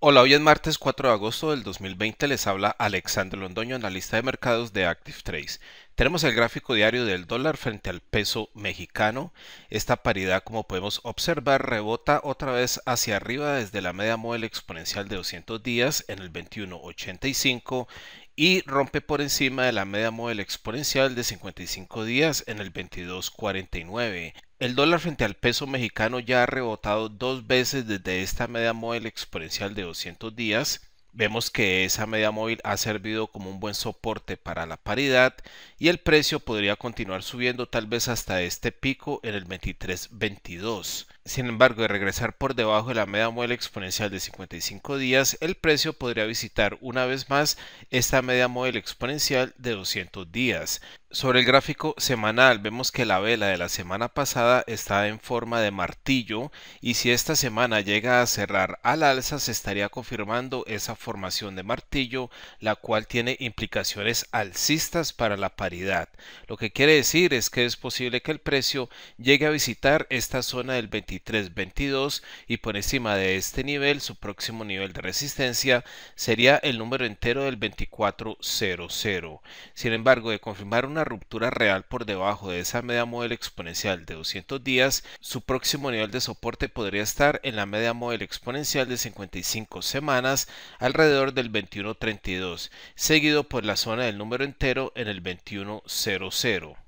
Hola, hoy es martes 4 de agosto del 2020, les habla Alexander Londoño, analista de mercados de Active tenemos el gráfico diario del dólar frente al peso mexicano. Esta paridad, como podemos observar, rebota otra vez hacia arriba desde la media móvil exponencial de 200 días en el 21.85 y rompe por encima de la media móvil exponencial de 55 días en el 22.49. El dólar frente al peso mexicano ya ha rebotado dos veces desde esta media móvil exponencial de 200 días Vemos que esa media móvil ha servido como un buen soporte para la paridad y el precio podría continuar subiendo tal vez hasta este pico en el 23.22. Sin embargo, de regresar por debajo de la media móvil exponencial de 55 días, el precio podría visitar una vez más esta media móvil exponencial de 200 días. Sobre el gráfico semanal vemos que la vela de la semana pasada está en forma de martillo y si esta semana llega a cerrar al alza se estaría confirmando esa formación de martillo la cual tiene implicaciones alcistas para la paridad. Lo que quiere decir es que es posible que el precio llegue a visitar esta zona del 25%. 2322 y por encima de este nivel su próximo nivel de resistencia sería el número entero del 2400. Sin embargo, de confirmar una ruptura real por debajo de esa media móvil exponencial de 200 días, su próximo nivel de soporte podría estar en la media móvil exponencial de 55 semanas alrededor del 2132, seguido por la zona del número entero en el 2100.